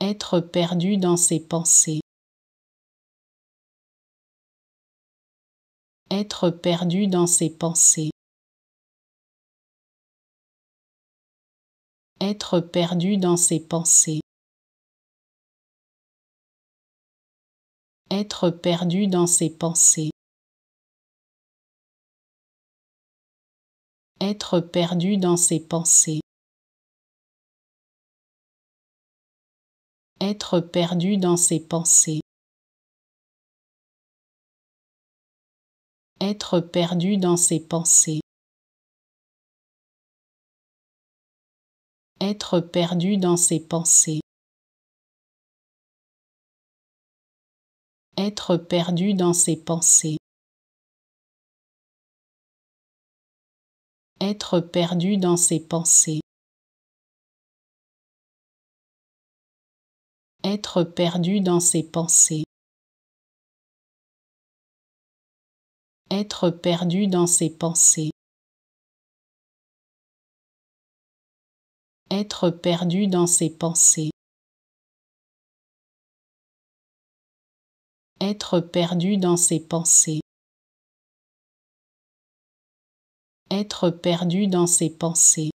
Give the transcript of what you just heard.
être perdu dans ses pensées. Être perdu dans ses pensées. Être perdu dans ses pensées. Être perdu dans ses pensées. Être perdu dans ses pensées. être perdu dans ses pensées. Être perdu dans ses pensées. Être perdu dans ses pensées. Être perdu dans ses pensées. Être perdu dans ses pensées. être perdu dans ses pensées. Être perdu dans ses pensées. Être perdu dans ses pensées. Être perdu dans ses pensées. Être perdu dans ses pensées.